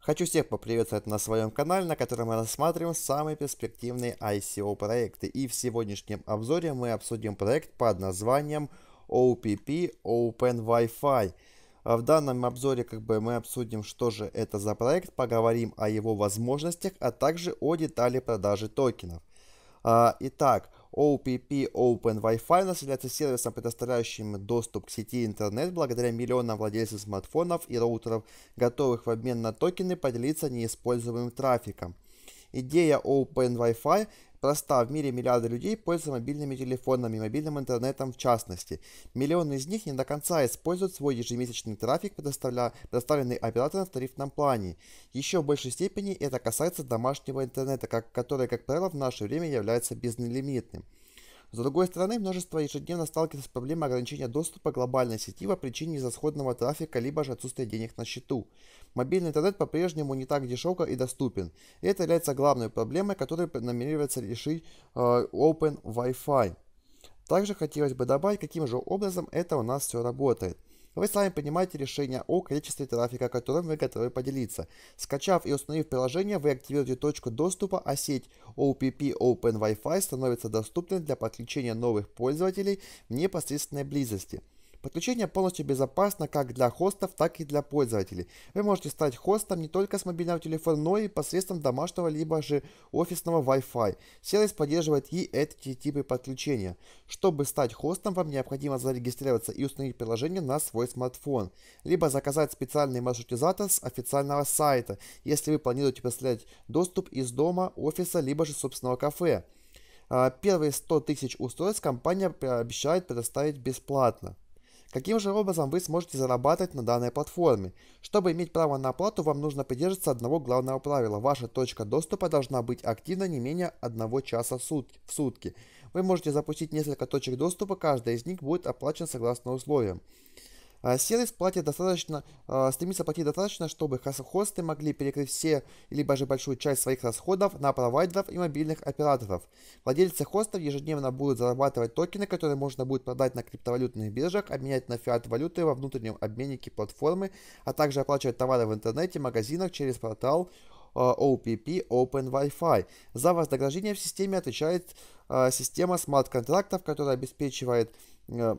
Хочу всех поприветствовать на своем канале, на котором мы рассматриваем самые перспективные ICO проекты. И в сегодняшнем обзоре мы обсудим проект под названием OPP Open Wi-Fi. А в данном обзоре как бы мы обсудим, что же это за проект, поговорим о его возможностях, а также о детали продажи токенов. А, итак, OPP Open Wi-Fi у является сервисом, предоставляющим доступ к сети интернет благодаря миллионам владельцев смартфонов и роутеров, готовых в обмен на токены поделиться неиспользуемым трафиком. Идея Open Wi-Fi проста. В мире миллиарды людей пользуются мобильными телефонами, мобильным интернетом в частности. Миллионы из них не до конца используют свой ежемесячный трафик, предоставленный оператором в тарифном плане. Еще в большей степени это касается домашнего интернета, который, как правило, в наше время является безлимитным. С другой стороны, множество ежедневно сталкивается с проблемой ограничения доступа к глобальной сети по причине израсходного трафика, либо же отсутствия денег на счету. Мобильный интернет по-прежнему не так дешево и доступен. И это является главной проблемой, которую намеревается решить э, Open Wi-Fi. Также хотелось бы добавить, каким же образом это у нас все работает – вы сами принимаете решение о количестве трафика, которым вы готовы поделиться. Скачав и установив приложение, вы активируете точку доступа, а сеть OPP Open Wi-Fi становится доступной для подключения новых пользователей в непосредственной близости – Подключение полностью безопасно как для хостов, так и для пользователей. Вы можете стать хостом не только с мобильного телефона, но и посредством домашнего либо же офисного Wi-Fi. Сервис поддерживает и эти типы подключения. Чтобы стать хостом, вам необходимо зарегистрироваться и установить приложение на свой смартфон, либо заказать специальный маршрутизатор с официального сайта, если вы планируете представлять доступ из дома, офиса, либо же собственного кафе. А, первые 100 тысяч устройств компания обещает предоставить бесплатно. Каким же образом вы сможете зарабатывать на данной платформе. Чтобы иметь право на оплату, вам нужно придерживаться одного главного правила. Ваша точка доступа должна быть активна не менее одного часа В сутки. Вы можете запустить несколько точек доступа, каждая из них будет оплачена согласно условиям. А, Сервис платит достаточно, а, стремится платить достаточно, чтобы хосты могли перекрыть все или даже большую часть своих расходов на провайдеров и мобильных операторов. Владельцы хостов ежедневно будут зарабатывать токены, которые можно будет продать на криптовалютных биржах, обменять на фиат-валюты во внутреннем обменнике платформы, а также оплачивать товары в интернете, магазинах через портал а, OPP Open Wi-Fi. За вознаграждение в системе отвечает э, система смарт-контрактов, которая обеспечивает э,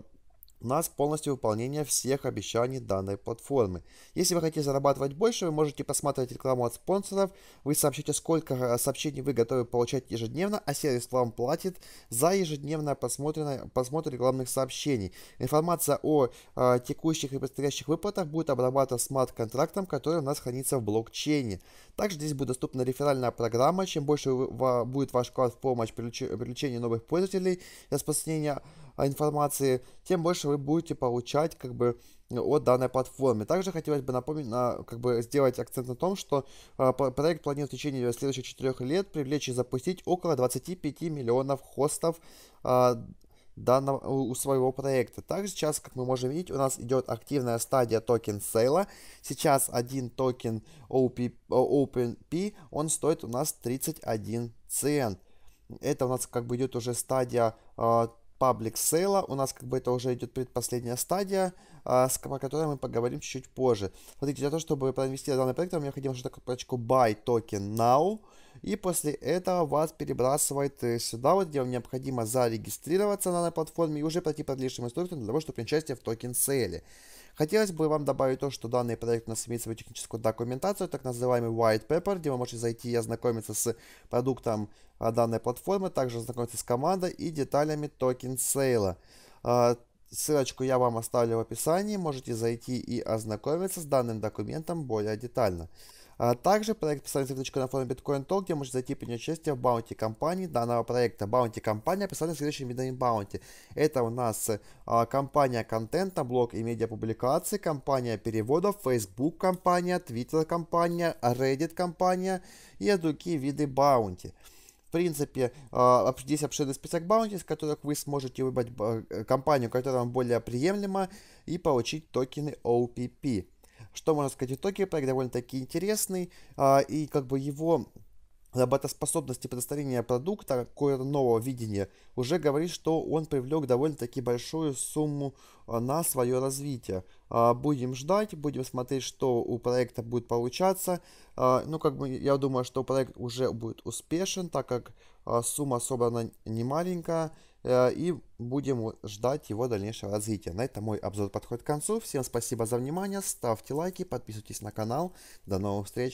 нас полностью выполнение всех обещаний данной платформы. Если вы хотите зарабатывать больше, вы можете посмотреть рекламу от спонсоров, вы сообщите, сколько э, сообщений вы готовы получать ежедневно, а сервис вам платит за ежедневное просмотренное, просмотр рекламных сообщений. Информация о э, текущих и предстоящих выплатах будет обрабатываться смарт-контрактом, который у нас хранится в блокчейне. Также здесь будет доступна реферальная программа. Чем больше вы, ва, будет ваш вклад в помощь привлечению новых пользователей, и распространения информации, тем больше вы будете получать как бы от данной платформы. Также хотелось бы напомнить, на, как бы сделать акцент на том, что э, проект планирует в течение следующих 4 лет привлечь и запустить около 25 миллионов хостов э, данного, у своего проекта. Также сейчас, как мы можем видеть, у нас идет активная стадия токен сейла. Сейчас один токен OP, OpenP, он стоит у нас 31 цент. Это у нас как бы идет уже стадия э, паблик сейла. У нас как бы это уже идет предпоследняя стадия, э, о которой мы поговорим чуть-чуть позже. Смотрите, для того, чтобы проинвестировать данный проект, нам необходимо что-то карточку Buy Token Now – и после этого вас перебрасывает э, сюда, вот где вам необходимо зарегистрироваться на платформе и уже пройти по лишним инструкциям для того, чтобы принять участие в токен сейле. Хотелось бы вам добавить то, что данный проект у нас имеет свою техническую документацию, так называемый white paper, где вы можете зайти и ознакомиться с продуктом а, данной платформы, также ознакомиться с командой и деталями токен сейла. А, ссылочку я вам оставлю в описании, можете зайти и ознакомиться с данным документом более детально. А также проект представлен ссылочку на форуме Bitcoin Talk, где можете зайти и принять участие в баунти компании данного проекта. Баунти компания представлена следующими видами баунти. Это у нас а, компания контента, блог и медиа публикации, компания переводов, Facebook компания, Twitter компания, Reddit компания и другие виды баунти. В принципе, а, здесь обширный список баунти, из которых вы сможете выбрать а, компанию, которая вам более приемлема, и получить токены OPP. Что можно сказать в итоге? Проект довольно-таки интересный, а, и как бы его работоспособности э, предоставления продукта, какое-то новое видение, уже говорит, что он привлек довольно-таки большую сумму э, на свое развитие. А, будем ждать, будем смотреть, что у проекта будет получаться. А, ну, как бы, я думаю, что проект уже будет успешен, так как Э, сумма собрана не маленькая, э, и будем ждать его дальнейшего развития. На этом мой обзор подходит к концу. Всем спасибо за внимание, ставьте лайки, подписывайтесь на канал. До новых встреч!